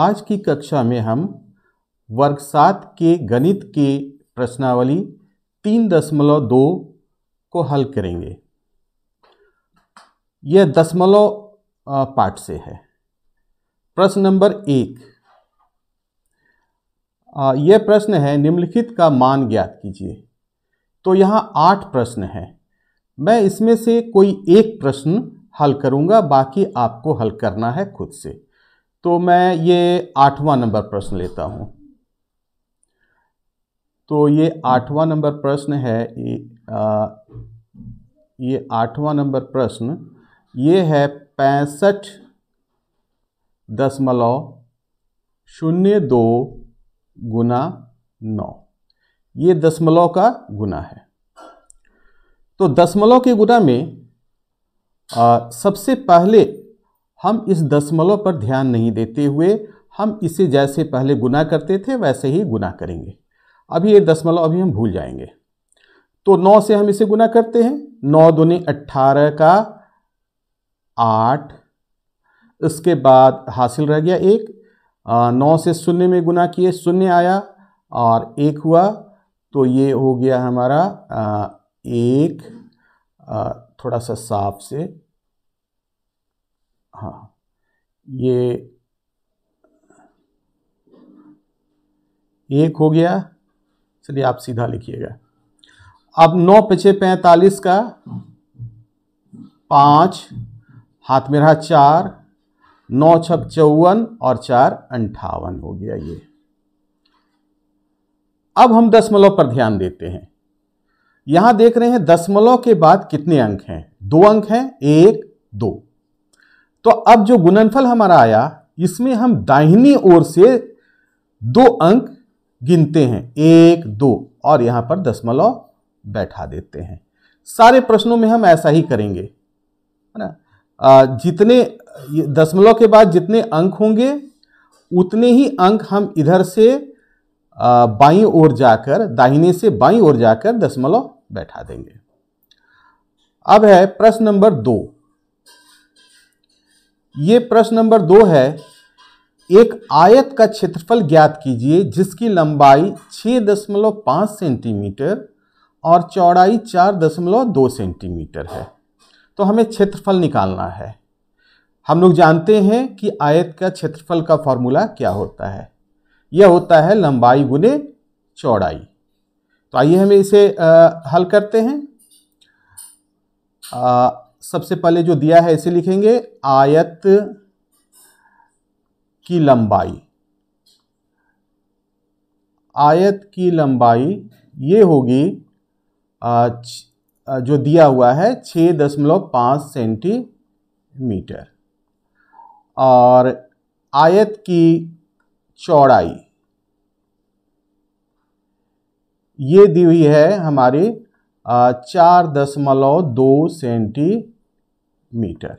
आज की कक्षा में हम वर्ग सात के गणित के प्रश्नावली तीन दशमलव दो को हल करेंगे यह दशमलव पाठ से है प्रश्न नंबर एक यह प्रश्न है निम्नलिखित का मान ज्ञात कीजिए तो यहाँ आठ प्रश्न हैं मैं इसमें से कोई एक प्रश्न हल करूँगा बाकी आपको हल करना है खुद से तो मैं ये आठवां नंबर प्रश्न लेता हूँ तो ये आठवां नंबर प्रश्न है ये आठवां नंबर प्रश्न ये है पैंसठ दशमलव शून्य दो गुना नौ ये दशमलव का गुना है तो दशमलव के गुना में आ, सबसे पहले हम इस दशमलव पर ध्यान नहीं देते हुए हम इसे जैसे पहले गुना करते थे वैसे ही गुना करेंगे अभी ये दशमलव अभी हम भूल जाएंगे तो नौ से हम इसे गुना करते हैं नौ दुनी अट्ठारह का आठ इसके बाद हासिल रह गया एक नौ से शून्य में गुना किए शून्य आया और एक हुआ तो ये हो गया हमारा आ, एक आ, थोड़ा सा साफ से हाँ ये एक हो गया चलिए आप सीधा लिखिएगा अब नौ पिछे पैंतालीस का पाँच हाथ में रहा चार नौ छक चौवन और चार अंठावन हो गया ये अब हम दशमलव पर ध्यान देते हैं यहां देख रहे हैं दशमलव के बाद कितने अंक हैं दो अंक हैं एक दो तो अब जो गुणनफल हमारा आया इसमें हम दाहिनी ओर से दो अंक गिनते हैं एक दो और यहाँ पर दशमलव बैठा देते हैं सारे प्रश्नों में हम ऐसा ही करेंगे है ना जितने दशमलव के बाद जितने अंक होंगे उतने ही अंक हम इधर से बाई ओर जाकर दाहिने से बाई ओर जाकर दशमलव बैठा देंगे अब है प्रश्न नंबर दो ये प्रश्न नंबर दो है एक आयत का क्षेत्रफल ज्ञात कीजिए जिसकी लंबाई 6.5 सेंटीमीटर और चौड़ाई 4.2 सेंटीमीटर है तो हमें क्षेत्रफल निकालना है हम लोग जानते हैं कि आयत का क्षेत्रफल का फॉर्मूला क्या होता है यह होता है लंबाई गुने चौड़ाई तो आइए हम इसे आ, हल करते हैं आ, सबसे पहले जो दिया है इसे लिखेंगे आयत की लंबाई आयत की लंबाई ये होगी जो दिया हुआ है छः दशमलव पाँच सेंटीमीटर और आयत की चौड़ाई ये दी हुई है हमारी चार दशमलव दो सेंटीमीटर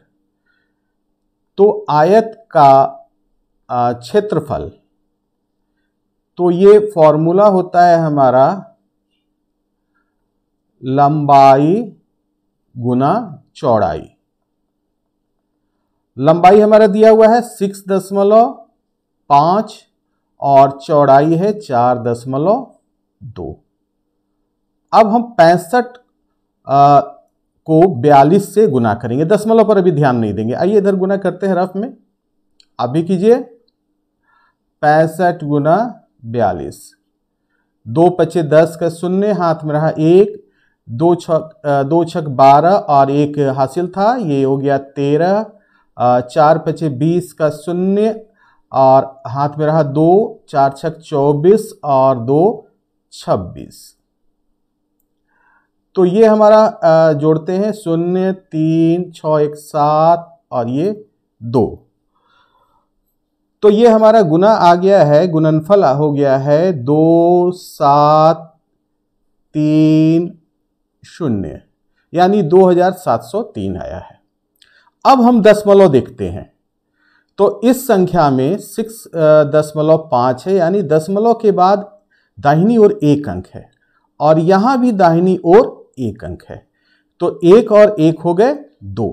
तो आयत का क्षेत्रफल तो ये फॉर्मूला होता है हमारा लंबाई गुना चौड़ाई लंबाई हमारा दिया हुआ है सिक्स दशमलव पाँच और चौड़ाई है चार दशमलव दो अब हम पैंसठ को बयालीस से गुना करेंगे दशमलव पर अभी ध्यान नहीं देंगे आइए इधर गुना करते हैं रफ में अभी कीजिए पैंसठ गुना बयालीस दो पचे दस का शून्य हाथ में रहा एक दो छक दो छक बारह और एक हासिल था ये हो गया तेरह चार पचे बीस का शून्य और हाथ में रहा दो चार छक चौबीस और दो छब्बीस तो ये हमारा जोड़ते हैं शून्य तीन छ एक सात और ये दो तो ये हमारा गुना आ गया है गुणनफल हो गया है दो सात तीन शून्य यानी तीन आया है अब हम दशमलव देखते हैं तो इस संख्या में सिक्स दशमलव पाँच है यानी दशमलव के बाद दाहिनी ओर एक अंक है और यहाँ भी दाहिनी ओर एक अंक है तो एक और एक हो गए दो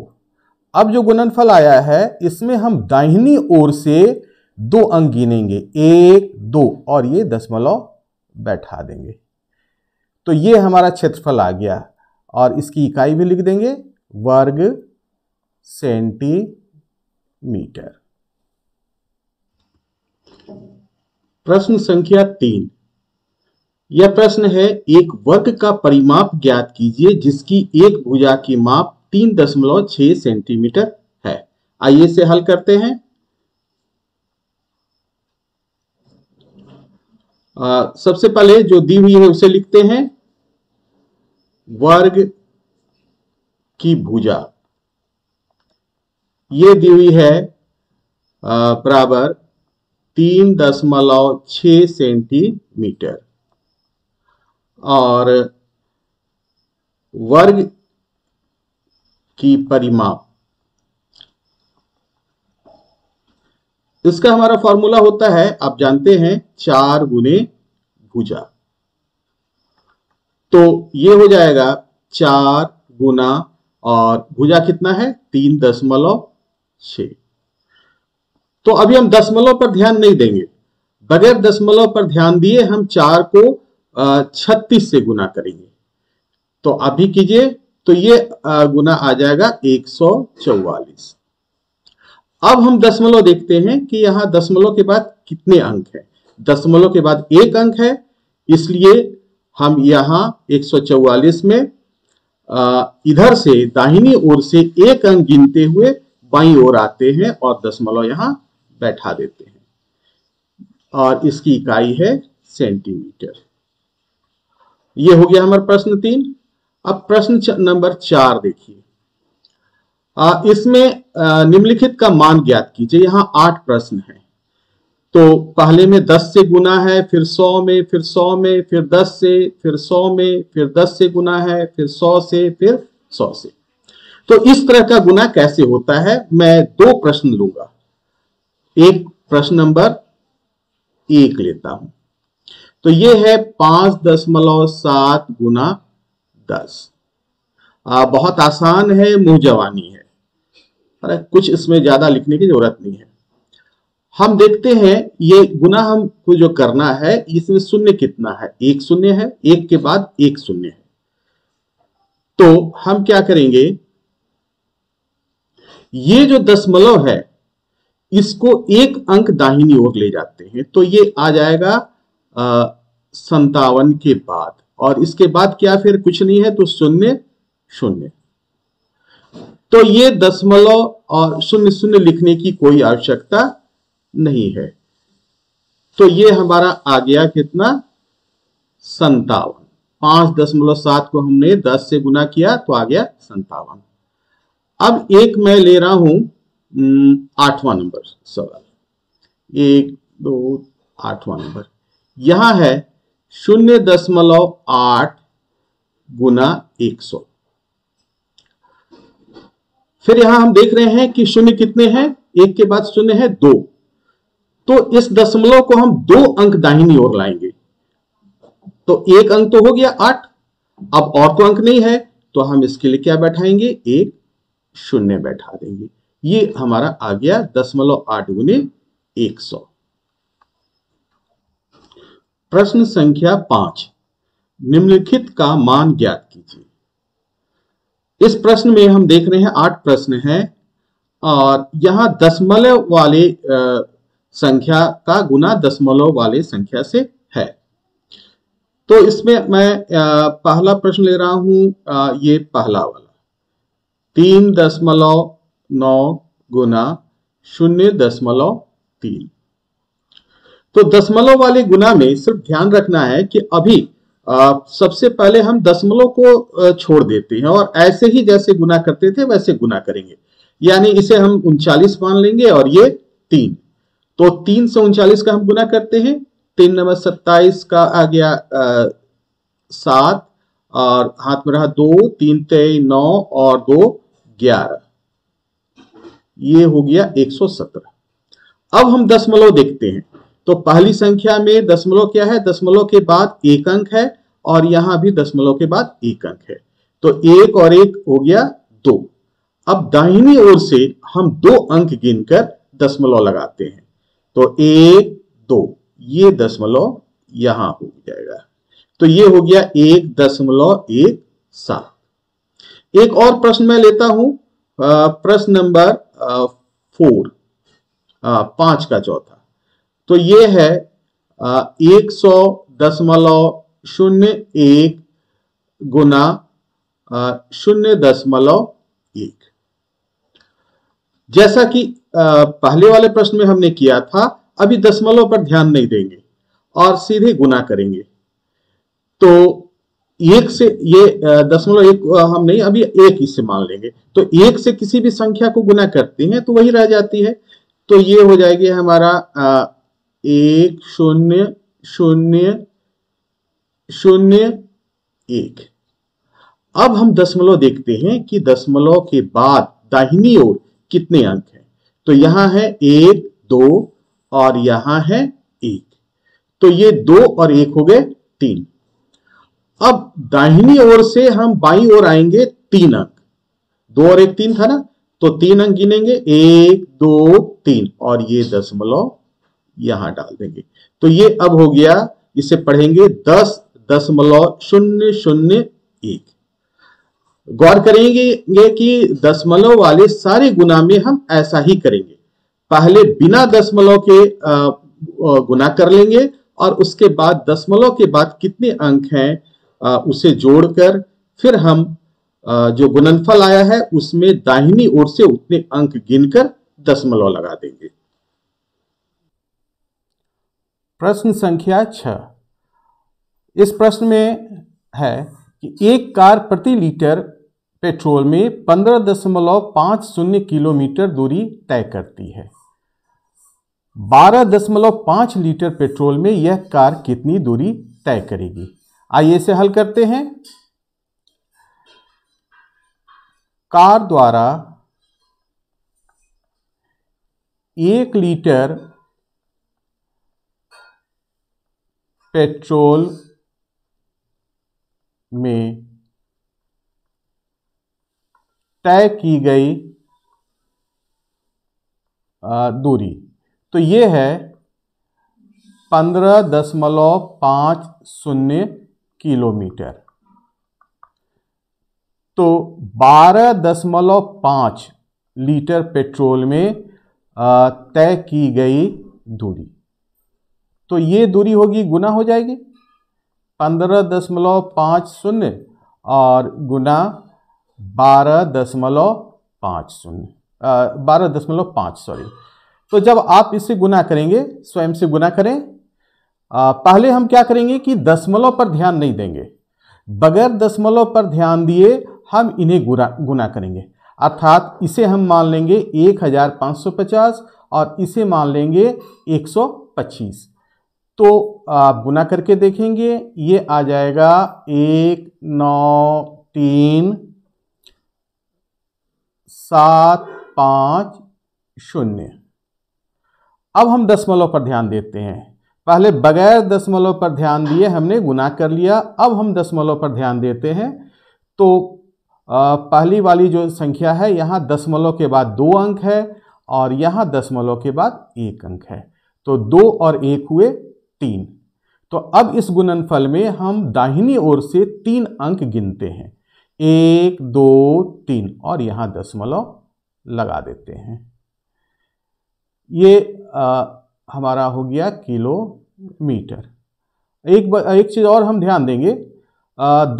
अब जो गुणनफल आया है इसमें हम दाहिनी ओर से दो अंक गिनेंगे एक दो और ये दशमलव बैठा देंगे तो ये हमारा क्षेत्रफल आ गया और इसकी इकाई भी लिख देंगे वर्ग सेंटीमीटर प्रश्न संख्या तीन यह प्रश्न है एक वर्ग का परिमाप ज्ञात कीजिए जिसकी एक भुजा की माप तीन दशमलव छह सेंटीमीटर है आइए इसे हल करते हैं आ, सबसे पहले जो दी हुई है उसे लिखते हैं वर्ग की भुजा ये दी हुई है बराबर तीन दशमलव छ सेंटीमीटर और वर्ग की परिमाप इसका हमारा फॉर्मूला होता है आप जानते हैं चार गुने भुजा तो ये हो जाएगा चार गुना और भुजा कितना है तीन दशमलव छ तो अभी हम दशमलव पर ध्यान नहीं देंगे बगैर दशमलव पर ध्यान दिए हम चार को छत्तीस से गुना करेंगे तो अभी कीजिए तो ये गुना आ जाएगा एक सौ चौवालीस अब हम दशमलव देखते हैं कि यहां दशमलव के बाद कितने अंक है दशमलव के बाद एक अंक है इसलिए हम सौ 144 में इधर से दाहिनी ओर से एक अंक गिनते हुए बाई ओर आते हैं और दशमलव यहां बैठा देते हैं और इसकी इकाई है सेंटीमीटर ये हो गया हमारा प्रश्न तीन अब प्रश्न नंबर चार देखिए इसमें निम्नलिखित का मान ज्ञात कीजिए यहां आठ प्रश्न है तो पहले में दस से गुना है फिर सौ में फिर सौ में फिर दस से फिर सौ में फिर दस से गुना है फिर सौ से फिर सौ से तो इस तरह का गुना कैसे होता है मैं दो प्रश्न लूंगा एक प्रश्न नंबर एक लेता हूं तो ये है पांच दशमलव सात गुना दस आ, बहुत आसान है मुंह जवानी है अरे कुछ इसमें ज्यादा लिखने की जरूरत नहीं है हम देखते हैं ये गुना को जो करना है इसमें शून्य कितना है एक शून्य है एक के बाद एक शून्य है तो हम क्या करेंगे ये जो दशमलव है इसको एक अंक दाहिनी ओर ले जाते हैं तो ये आ जाएगा संतावन के बाद और इसके बाद क्या फिर कुछ नहीं है तो शून्य शून्य तो ये दशमलव और शून्य शून्य लिखने की कोई आवश्यकता नहीं है तो ये हमारा आ गया कितना संतावन पांच दशमलव सात को हमने दस से गुना किया तो आ गया संतावन अब एक मैं ले रहा हूं आठवां नंबर सवाल एक दो आठवां नंबर यहां है शून्य दशमलव आठ गुना एक सौ फिर यहां हम देख रहे हैं कि शून्य कितने हैं एक के बाद शून्य है दो तो इस दशमलव को हम दो अंक दाहिनी ओर लाएंगे तो एक अंक तो हो गया आठ अब और तो अंक नहीं है तो हम इसके लिए क्या बैठाएंगे एक शून्य बैठा देंगे ये हमारा आ गया दशमलव आठ गुने एक सौ प्रश्न संख्या पांच निम्नलिखित का मान ज्ञात कीजिए इस प्रश्न में हम देख रहे हैं आठ प्रश्न हैं और यहां दशमलव वाले संख्या का गुना दशमलव वाले संख्या से है तो इसमें मैं पहला प्रश्न ले रहा हूं ये पहला वाला तीन दशमलव नौ गुना शून्य दशमलव तीन तो दशमलव वाले गुना में सिर्फ ध्यान रखना है कि अभी आ, सबसे पहले हम दशमलव को छोड़ देते हैं और ऐसे ही जैसे गुना करते थे वैसे गुना करेंगे यानी इसे हम उनचालीस मान लेंगे और ये तीन तो तीन से उनचालीस का हम गुना करते हैं तीन नंबर सत्ताईस का आ गया सात और हाथ में रहा दो तीन तेई नौ और दो ग्यारह ये हो गया एक सौ सत्रह अब हम दशमलव देखते हैं तो पहली संख्या में दशमलव क्या है दशमलव के बाद एक अंक है और यहां भी दशमलव के बाद एक अंक है तो एक और एक हो गया दो अब दाहिनी ओर से हम दो अंक गिनकर दशमलव लगाते हैं तो एक दो ये दशमलव यहां हो जाएगा तो ये हो गया एक दशमलव एक सात एक और प्रश्न मैं लेता हूं प्रश्न नंबर फोर पांच का चौथा तो ये है एक सौ दशमलव शून्य एक गुना शून्य दशमलव एक जैसा कि पहले वाले प्रश्न में हमने किया था अभी दशमलव पर ध्यान नहीं देंगे और सीधे गुना करेंगे तो एक से ये दशमलव एक हम नहीं अभी एक इससे मान लेंगे तो एक से किसी भी संख्या को गुना करते हैं तो वही रह जाती है तो ये हो जाएगी हमारा एक शून्य शून्य शून्य एक अब हम दशमलव देखते हैं कि दशमलव के बाद दाहिनी ओर कितने अंक हैं तो यहां है एक दो और यहां है एक तो ये दो और एक हो गए तीन अब दाहिनी ओर से हम बाई ओर आएंगे तीन अंक दो और एक तीन था ना तो तीन अंक गिनेंगे एक दो तीन और ये दशमलव यहां डाल देंगे तो ये अब हो गया इसे पढ़ेंगे दस दशमलव शून्य शून्य एक गौर करेंगे कि दशमलव वाले सारे गुना में हम ऐसा ही करेंगे पहले बिना दशमलव के गुना कर लेंगे और उसके बाद दशमलव के बाद कितने अंक हैं उसे जोड़कर फिर हम जो गुणनफल आया है उसमें दाहिनी ओर से उतने अंक गिनकर दशमलव लगा देंगे प्रश्न संख्या छ इस प्रश्न में है कि एक कार प्रति लीटर पेट्रोल में पंद्रह दशमलव पाँच शून्य किलोमीटर दूरी तय करती है बारह दशमलव पाँच लीटर पेट्रोल में यह कार कितनी दूरी तय करेगी आइए इसे हल करते हैं कार द्वारा एक लीटर पेट्रोल में तय की गई दूरी तो ये है पंद्रह दशमलव पाँच शून्य किलोमीटर तो बारह दशमलव पाँच लीटर पेट्रोल में तय की गई दूरी तो ये दूरी होगी गुना हो जाएगी पंद्रह दशमलव पाँच शून्य और गुना बारह दशमलव पाँच शून्य बारह दशमलव पाँच सॉरी तो जब आप इसे गुना करेंगे स्वयं से गुना करें आ, पहले हम क्या करेंगे कि दशमलव पर ध्यान नहीं देंगे बगैर दशमलव पर ध्यान दिए हम इन्हें गुना गुना करेंगे अर्थात इसे हम मान लेंगे एक हज़ार पाँच सौ पचास और इसे मान लेंगे एक सौ पच्चीस तो आप गुना करके देखेंगे ये आ जाएगा एक नौ तीन सात पाँच शून्य अब हम दशमलव पर ध्यान देते हैं पहले बगैर दशमलव पर ध्यान दिए हमने गुना कर लिया अब हम दशमलव पर ध्यान देते हैं तो पहली वाली जो संख्या है यहाँ दशमलव के बाद दो अंक है और यहाँ दशमलव के बाद एक अंक है तो दो और एक हुए तीन तो अब इस गुणनफल में हम दाहिनी ओर से तीन अंक गिनते हैं एक दो तीन और यहां दशमलव लगा देते हैं ये आ, हमारा हो गया किलोमीटर एक एक चीज़ और हम ध्यान देंगे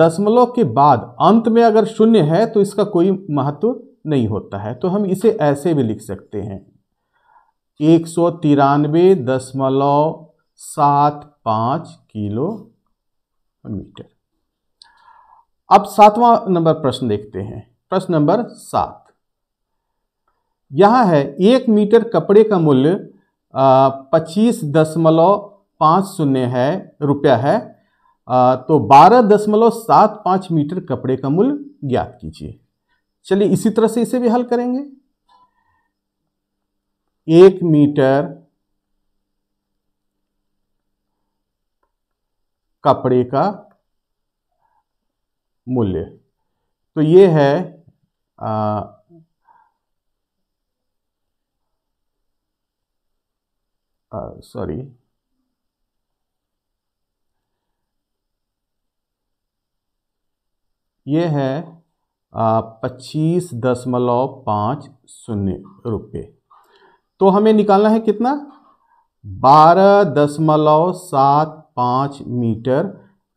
दशमलव के बाद अंत में अगर शून्य है तो इसका कोई महत्व नहीं होता है तो हम इसे ऐसे भी लिख सकते हैं एक सौ तिरानवे दशमलव सात पाँच किलो मीटर अब सातवां नंबर प्रश्न देखते हैं प्रश्न नंबर सात यहाँ है एक मीटर कपड़े का मूल्य पच्चीस दशमलव पाँच शून्य है रुपया है आ, तो बारह दशमलव सात पाँच मीटर कपड़े का मूल्य ज्ञात कीजिए चलिए इसी तरह से इसे भी हल करेंगे एक मीटर कपड़े का मूल्य तो ये है आ, सॉरी ये है पच्चीस दशमलव पाँच शून्य रुपये तो हमें निकालना है कितना बारह दशमलव सात पाँच मीटर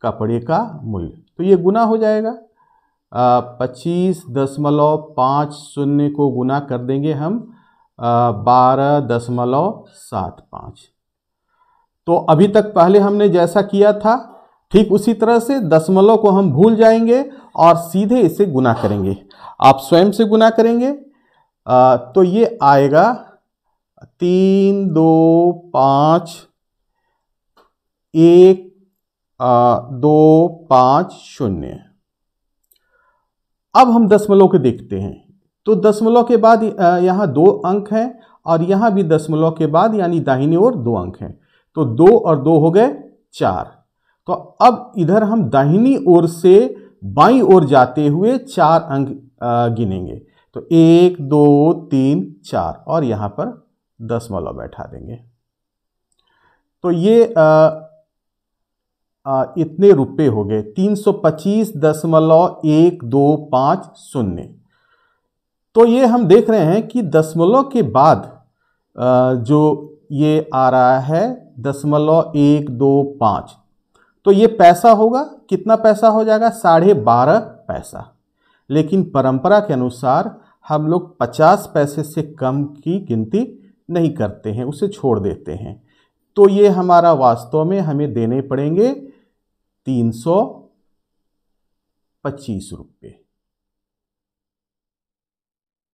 कपड़े का मूल्य तो ये गुना हो जाएगा पच्चीस दशमलव पाँच शून्य को गुना कर देंगे हम बारह दशमलव सात पाँच तो अभी तक पहले हमने जैसा किया था ठीक उसी तरह से दशमलव को हम भूल जाएंगे और सीधे इसे गुना करेंगे आप स्वयं से गुना करेंगे आ, तो ये आएगा तीन दो पाँच एक आ, दो पाँच शून्य अब हम दशमलव को देखते हैं तो दशमलव के बाद यहाँ दो अंक हैं और यहाँ भी दशमलव के बाद यानी दाहिनी ओर दो अंक हैं तो दो और दो हो गए चार तो अब इधर हम दाहिनी ओर से बाई ओर जाते हुए चार अंक गिनेंगे तो एक दो तीन चार और यहाँ पर दसमलव बैठा देंगे तो ये इतने रुपए हो गए तीन सौ पच्चीस दशमलव एक दो पाँच शून्य तो ये हम देख रहे हैं कि दशमलव के बाद जो ये आ रहा है दशमलव एक दो पाँच तो ये पैसा होगा कितना पैसा हो जाएगा साढ़े बारह पैसा लेकिन परंपरा के अनुसार हम लोग पचास पैसे से कम की गिनती नहीं करते हैं उसे छोड़ देते हैं तो ये हमारा वास्तव में हमें देने पड़ेंगे तीन सौ पच्चीस रुपये